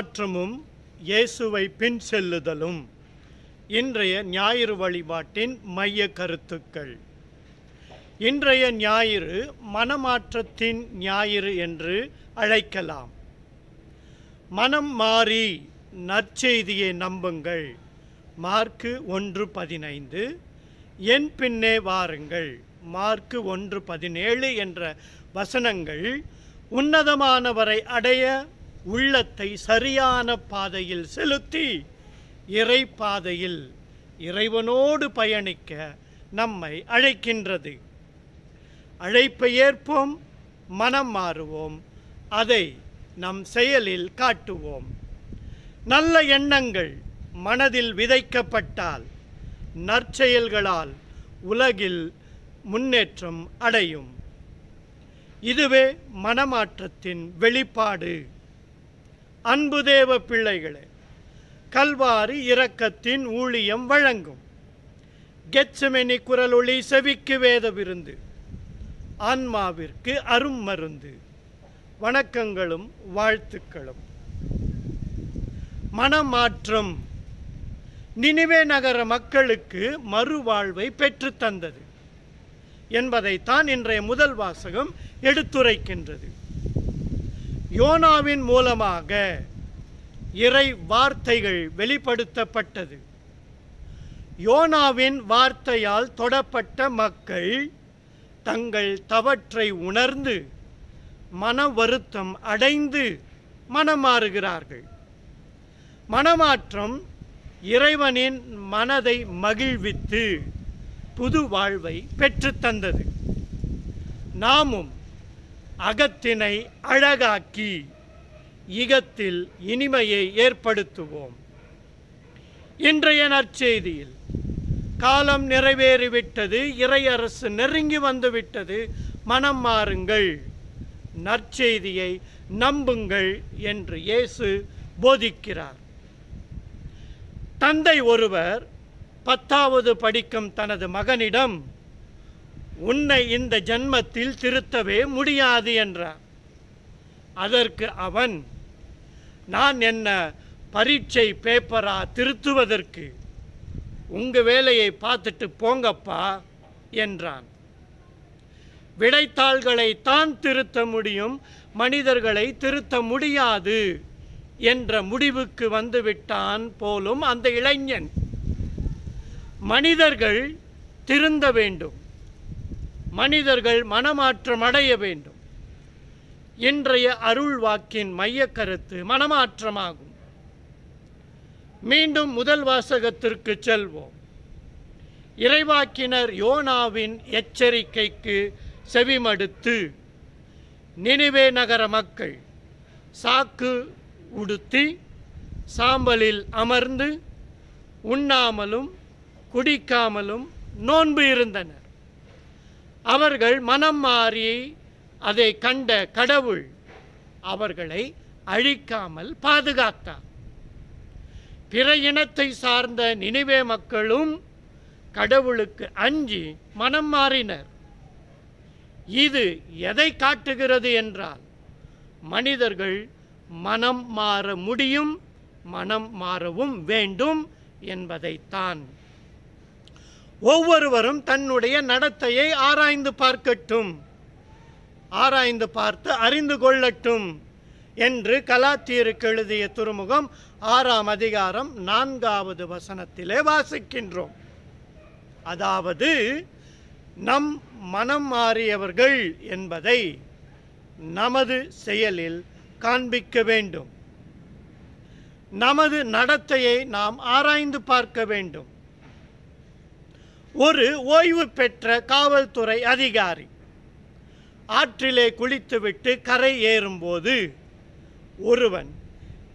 ஏமாற்றமும் இயேசுவை பின் செல்லுதலும் இன்றைய ஞாயிறு வழிபாட்டின் மைய கருத்துக்கள் இன்றைய ஞாயிறு மனமாற்றத்தின் ஞாயிறு என்று அழைக்கலாம் மனம் மாறி நற்செய்தியை நம்புங்கள் மார்க்கு ஒன்று பதினைந்து என் பின்னே வாருங்கள் மார்க்கு ஒன்று பதினேழு என்ற வசனங்கள் உன்னதமானவரை அடைய உள்ளத்தை சரியான பாதையில் செலுத்தி இறை பாதையில் இறைவனோடு பயணிக்க நம்மை அழைக்கின்றது அழைப்பை ஏற்போம் மனம் மாறுவோம் அதை நம் செயலில் காட்டுவோம் நல்ல எண்ணங்கள் மனதில் விதைக்கப்பட்டால் நற்செயல்களால் உலகில் முன்னேற்றம் அடையும் இதுவே மனமாற்றத்தின் வெளிப்பாடு அன்பு தேவ பிள்ளைகளே கல்வாரி இரக்கத்தின் ஊழியம் வழங்கும் கெச்சமெனி குரலொளி செவிக்கு வேத விருந்து ஆன்மாவிற்கு அரும் மருந்து வணக்கங்களும் வாழ்த்துக்களும் மனமாற்றம் நினைவே நகர மக்களுக்கு மறுவாழ்வை பெற்றுத்தந்தது என்பதைத்தான் இன்றைய முதல் வாசகம் எடுத்துரைக்கின்றது யோனாவின் மூலமாக இறை வார்த்தைகள் வெளிப்படுத்தப்பட்டது யோனாவின் வார்த்தையால் தொடப்பட்ட மக்கள் தங்கள் தவற்றை உணர்ந்து மன வருத்தம் அடைந்து மனமாறுகிறார்கள் மனமாற்றம் இறைவனின் மனதை மகிழ்வித்து புது வாழ்வை பெற்றுத்தந்தது நாமும் அகத்தினை அழகாக்கி இகத்தில் இனிமையை ஏற்படுத்துவோம் இன்றைய நற்செய்தியில் காலம் நிறைவேறிவிட்டது இறையரசு நெருங்கி வந்துவிட்டது மனம் மாறுங்கள் நற்செய்தியை நம்புங்கள் என்று இயேசு போதிக்கிறார் தந்தை ஒருவர் பத்தாவது படிக்கும் தனது மகனிடம் உன்னை இந்த ஜன்மத்தில் திருத்தவே முடியாது என்றார் அதற்கு அவன் நான் என்ன பரீட்சை பேப்பரா திருத்துவதற்கு உங்கள் வேலையை பார்த்துட்டு போங்கப்பா என்றான் விடைத்தாள்களை தான் திருத்த முடியும் மனிதர்களை திருத்த முடியாது என்ற முடிவுக்கு வந்துவிட்டான் போலும் அந்த இளைஞன் மனிதர்கள் திருந்த வேண்டும் மனிதர்கள் மனமாற்றம் அடைய வேண்டும் இன்றைய அருள் வாக்கின் மையக்கருத்து மனமாற்றமாகும் மீண்டும் முதல் வாசகத்திற்கு செல்வோம் இறைவாக்கினர் யோனாவின் எச்சரிக்கைக்கு செவிமடுத்து நினைவே நகர மக்கள் சாக்கு உடுத்தி சாம்பலில் அமர்ந்து உண்ணாமலும் குடிக்காமலும் நோன்பு இருந்தனர் அவர்கள் மனம் மாறி அதை கண்ட கடவுள் அவர்களை அழிக்காமல் பாதுகாத்தார் பிற இனத்தை சார்ந்த நினைவே மக்களும் கடவுளுக்கு அஞ்சி மனம் மாறினர் இது எதை காட்டுகிறது என்றால் மனிதர்கள் மனம் மாற முடியும் மனம் மாறவும் வேண்டும் என்பதைத்தான் ஒவ்வொருவரும் தன்னுடைய நடத்தையை ஆராய்ந்து பார்க்கட்டும் ஆராய்ந்து பார்த்து அறிந்து கொள்ளட்டும் என்று கலாத்தீருக்கு எழுதிய துருமுகம் ஆறாம் அதிகாரம் நான்காவது வசனத்திலே வாசிக்கின்றோம் அதாவது நம் மனம் மாறியவர்கள் என்பதை நமது செயலில் காண்பிக்க வேண்டும் நமது நடத்தையை நாம் ஆராய்ந்து பார்க்க வேண்டும் ஒரு ஓய்வு பெற்ற காவல்துறை அதிகாரி ஆற்றிலே குளித்துவிட்டு கரை ஏறும்போது ஒருவன்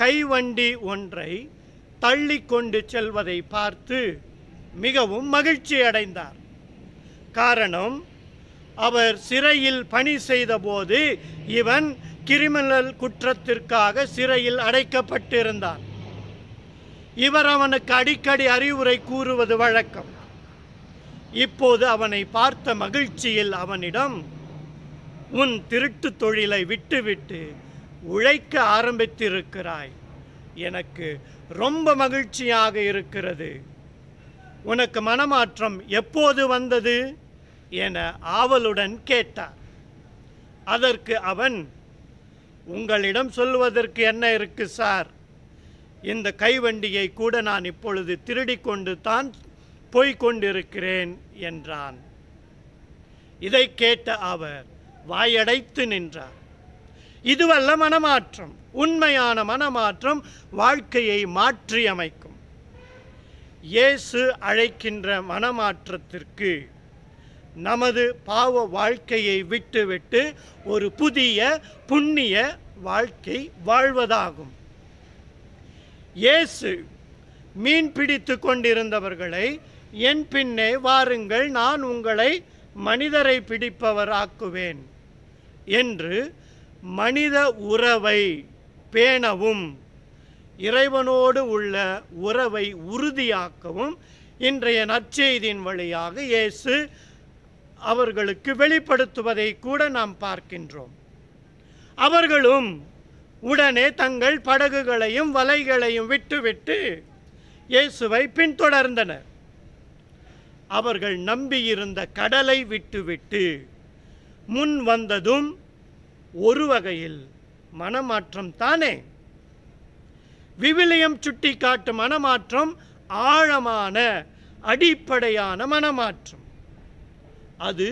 கைவண்டி ஒன்றை தள்ளி கொண்டு செல்வதை பார்த்து மிகவும் மகிழ்ச்சி அடைந்தார் காரணம் அவர் சிறையில் பணி செய்தபோது இவன் கிரிமினல் குற்றத்திற்காக சிறையில் அடைக்கப்பட்டிருந்தான் இவர் அவனுக்கு அடிக்கடி அறிவுரை கூறுவது வழக்கம் இப்போது அவனை பார்த்த மகிழ்ச்சியில் அவனிடம் உன் திருட்டு தொழிலை விட்டுவிட்டு உழைக்க ஆரம்பித்திருக்கிறாய் எனக்கு ரொம்ப மகிழ்ச்சியாக இருக்கிறது உனக்கு மனமாற்றம் எப்போது வந்தது என ஆவலுடன் கேட்டார் அதற்கு அவன் உங்களிடம் சொல்வதற்கு என்ன இருக்கு சார் இந்த கைவண்டியை கூட நான் இப்பொழுது திருடிக்கொண்டு தான் போய்கொண்டிருக்கிறேன் என்றான் இதை கேட்ட அவர் வாயடைத்து நின்றார் இதுவல்ல மனமாற்றம் உண்மையான மனமாற்றம் வாழ்க்கையை மாற்றியமைக்கும் இயேசு அழைக்கின்ற மனமாற்றத்திற்கு நமது பாவ வாழ்க்கையை விட்டுவிட்டு ஒரு புதிய புண்ணிய வாழ்க்கை வாழ்வதாகும் இயேசு மீன் பிடித்து கொண்டிருந்தவர்களை என் பின்னே வாருங்கள் நான் உங்களை மனிதரை பிடிப்பவர் ஆக்குவேன் என்று மனித உறவை பேணவும் இறைவனோடு உள்ள உறவை உறுதியாக்கவும் இன்றைய நற்செய்தியின் வழியாக இயேசு அவர்களுக்கு வெளிப்படுத்துவதை கூட நாம் பார்க்கின்றோம் அவர்களும் உடனே தங்கள் படகுகளையும் வலைகளையும் விட்டுவிட்டு இயேசுவை பின்தொடர்ந்தனர் அவர்கள் நம்பியிருந்த கடலை விட்டுவிட்டு முன் வந்ததும் ஒரு வகையில் மனமாற்றம் தானே விவிலியம் சுட்டி காட்டும் மனமாற்றம் ஆழமான அடிப்படையான மனமாற்றம் அது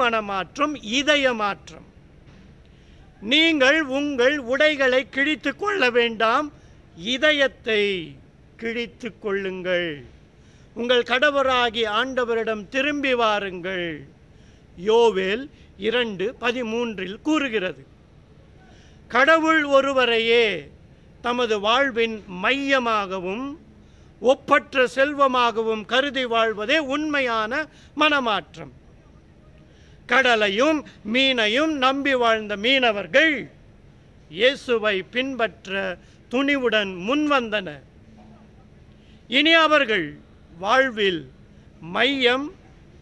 மனமாற்றம் இதய மாற்றம் நீங்கள் உங்கள் உடைகளை கிழித்து கொள்ள வேண்டாம் இதயத்தை கிழித்து கொள்ளுங்கள் உங்கள் கடவுராகி ஆண்டவரிடம் திரும்பி வாருங்கள் யோவேல் இரண்டு பதிமூன்றில் கூறுகிறது கடவுள் ஒருவரையே தமது வாழ்வின் மையமாகவும் ஒப்பற்ற செல்வமாகவும் கருதி வாழ்வதே உண்மையான மனமாற்றம் கடலையும் மீனையும் நம்பி வாழ்ந்த மீனவர்கள் இயேசுவை பின்பற்ற துணிவுடன் முன்வந்தனர் இனி அவர்கள் வாழ்வில் மையம்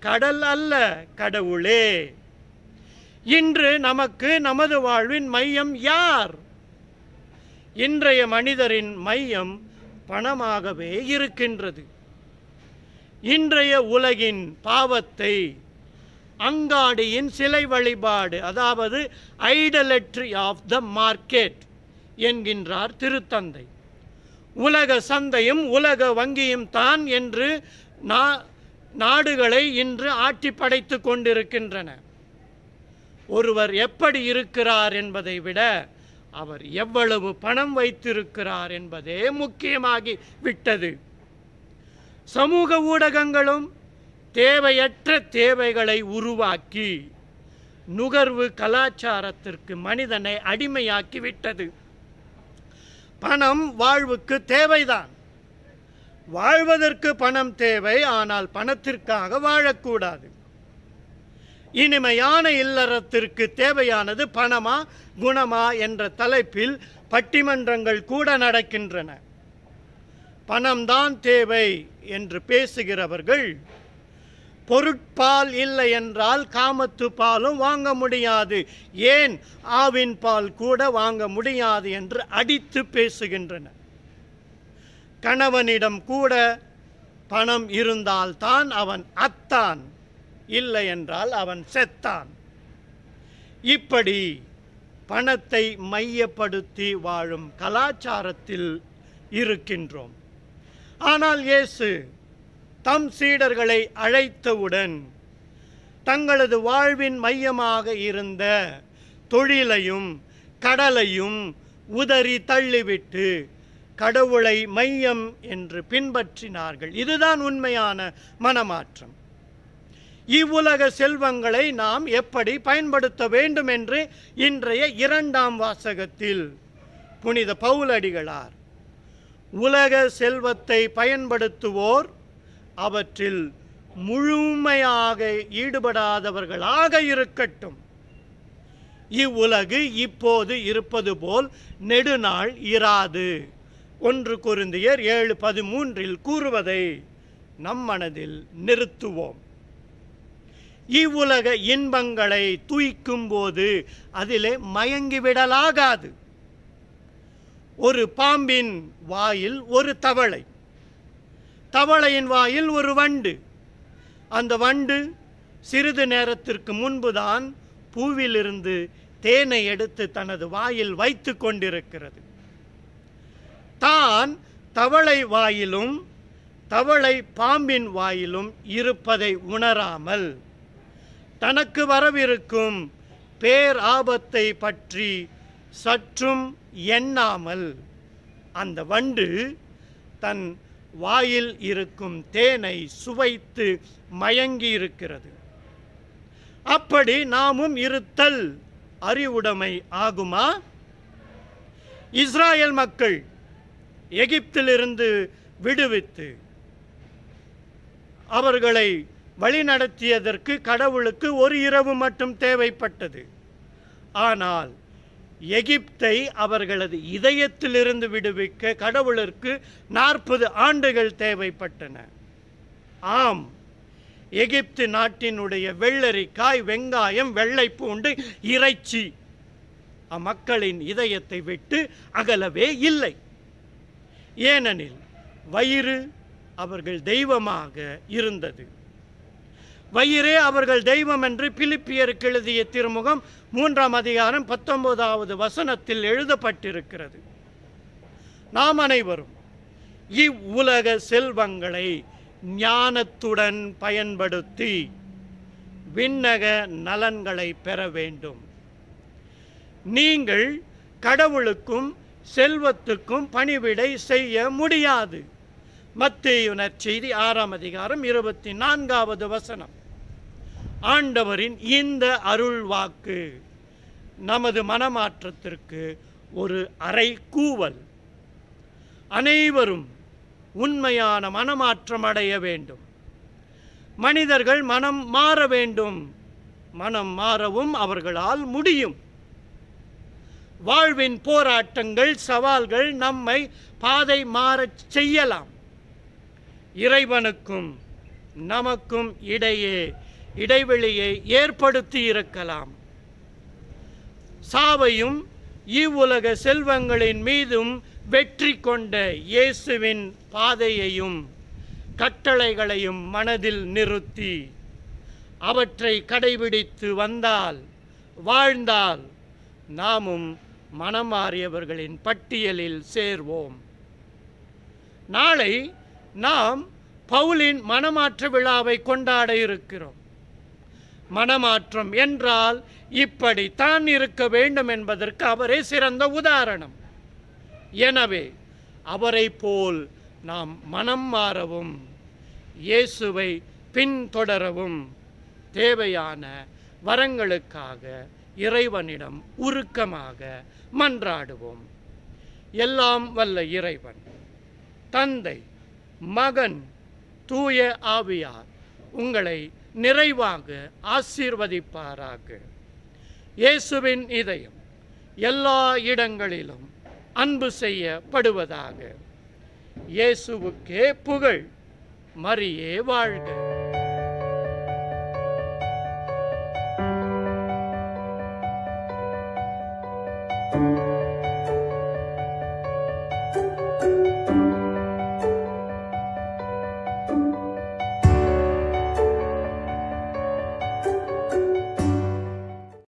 கடல் அல்ல கடவுளே இன்று நமக்கு நமது வாழ்வின் மையம் யார் இன்றைய மனிதரின் மையம் பணமாகவே இருக்கின்றது இன்றைய உலகின் பாவத்தை அங்காடியின் சிலை வழிபாடு அதாவது ஐடலட்ரி ஆஃப் த மார்க்கெட் என்கின்றார் திருத்தந்தை உலக சந்தையும் உலக வங்கியும் தான் என்று நா நாடுகளை இன்று ஆட்டி படைத்து கொண்டிருக்கின்றன ஒருவர் எப்படி இருக்கிறார் என்பதை விட அவர் எவ்வளவு பணம் வைத்திருக்கிறார் என்பதே முக்கியமாகி விட்டது சமூக ஊடகங்களும் தேவையற்ற தேவைகளை உருவாக்கி நுகர்வு கலாச்சாரத்திற்கு மனிதனை அடிமையாக்கி விட்டது பணம் வாழ்வுக்கு தேவைதான் வாழ்வதற்கு பணம் தேவை ஆனால் பணத்திற்காக வாழக்கூடாது இனிமையான இல்லறத்திற்கு தேவையானது பணமா குணமா என்ற தலைப்பில் பட்டிமன்றங்கள் கூட நடக்கின்றன பணம்தான் தேவை என்று பேசுகிறவர்கள் பொருட்பால் இல்லை என்றால் காமத்து பாலும் வாங்க முடியாது ஏன் ஆவின் பால் கூட வாங்க முடியாது என்று அடித்து பேசுகின்றன கணவனிடம் கூட பணம் இருந்தால்தான் அவன் அத்தான் இல்லை என்றால் அவன் செத்தான் இப்படி பணத்தை மையப்படுத்தி வாழும் கலாச்சாரத்தில் இருக்கின்றோம் ஆனால் இயேசு தம் சீடர்களை அழைத்தவுடன் தங்களது வாழ்வின் மையமாக இருந்த தொழிலையும் கடலையும் உதறி தள்ளிவிட்டு கடவுளை மையம் என்று பின்பற்றினார்கள் இதுதான் உண்மையான மனமாற்றம் இவ்வுலக செல்வங்களை நாம் எப்படி பயன்படுத்த வேண்டும் என்று இன்றைய இரண்டாம் வாசகத்தில் புனித பவுலடிகளார் உலக செல்வத்தை பயன்படுத்துவோர் அவற்றில் முழுமையாக ஈடுபடாதவர்களாக இருக்கட்டும் இவ்வுலகு இப்போது இருப்பது போல் நெடுநாள் இராது ஒன்று குருந்தியர் ஏழு பதிமூன்றில் கூறுவதை நம் மனதில் நிறுத்துவோம் இவ்வுலக இன்பங்களை தூய்க்கும் போது அதிலே மயங்கிவிடலாகாது ஒரு பாம்பின் வாயில் ஒரு தவளை தவளையின் வாயில் ஒரு வண்டு அந்த வண்டு சிறிது நேரத்திற்கு முன்புதான் பூவிலிருந்து தேனை எடுத்து தனது வாயில் வைத்து கொண்டிருக்கிறது தான் தவளை வாயிலும் தவளை பாம்பின் வாயிலும் இருப்பதை உணராமல் தனக்கு வரவிருக்கும் பேர் ஆபத்தை பற்றி சற்றும் எண்ணாமல் அந்த வண்டு தன் வாயில் இருக்கும் தேனை சுவைத்து மயங்கி இருக்கிறது அப்படி நாமும் இருத்தல் அறிவுடைமை ஆகுமா இஸ்ராயல் மக்கள் எகிப்திலிருந்து விடுவித்து அவர்களை வழிநடத்தியதற்கு கடவுளுக்கு ஒரு இரவு மட்டும் தேவைப்பட்டது ஆனால் எகிப்தை அவர்களது இதயத்திலிருந்து விடுவிக்க கடவுளிற்கு நாற்பது ஆண்டுகள் தேவைப்பட்டன ஆம் எகிப்து நாட்டினுடைய வெள்ளரிக்காய் வெங்காயம் வெள்ளைப்பூண்டு இறைச்சி அம்மக்களின் இதயத்தை விட்டு அகலவே இல்லை ஏனெனில் வயிறு அவர்கள் தெய்வமாக இருந்தது வயிறே அவர்கள் தெய்வம் என்று பிலிப்பியருக்கு எழுதிய திருமுகம் மூன்றாம் அதிகாரம் பத்தொன்பதாவது வசனத்தில் எழுதப்பட்டிருக்கிறது நாம் அனைவரும் இவ்வுலக செல்வங்களை ஞானத்துடன் பயன்படுத்தி விண்ணக நலன்களை பெற வேண்டும் நீங்கள் கடவுளுக்கும் செல்வத்துக்கும் பணிவிடை செய்ய முடியாது மத்தேயுனர் செய்தி ஆறாம் அதிகாரம் இருபத்தி நான்காவது வசனம் ஆண்டவரின் இந்த அருள் வாக்கு நமது மனமாற்றத்திற்கு ஒரு அறை கூவல் அனைவரும் உண்மையான மனமாற்றம் அடைய வேண்டும் மனிதர்கள் மனம் மாற வேண்டும் மனம் மாறவும் அவர்களால் முடியும் வாழ்வின் போராட்டங்கள் சவால்கள் நம்மை பாதை மாறச் செய்யலாம் இறைவனுக்கும் நமக்கும் இடையே இடைவெளியை ஏற்படுத்தி இருக்கலாம் சாவையும் இவ்வுலக செல்வங்களின் மீதும் வெற்றி கொண்ட இயேசுவின் பாதையையும் கட்டளைகளையும் மனதில் நிறுத்தி அவற்றை கடைபிடித்து வந்தால் வாழ்ந்தால் நாமும் மனமாறியவர்களின் பட்டியலில் சேர்வோம் நாளை நாம் பவுலின் மனமாற்ற விழாவை கொண்டாட இருக்கிறோம் மனமாற்றம் என்றால் இப்படி தான் இருக்க வேண்டும் என்பதற்கு அவரே சிறந்த உதாரணம் எனவே அவரை போல் நாம் மனம் மாறவும் இயேசுவை பின்தொடரவும் தேவையான வரங்களுக்காக இறைவனிடம் உருக்கமாக மன்றாடுவோம் எல்லாம் வல்ல இறைவன் தந்தை மகன் தூய ஆவியார் உங்களை நிறைவாக ஆசீர்வதிப்பாராக இயேசுவின் இதயம் எல்லா இடங்களிலும் அன்பு செய்யப்படுவதாக இயேசுவுக்கே புகழ் மரியே வாழ்க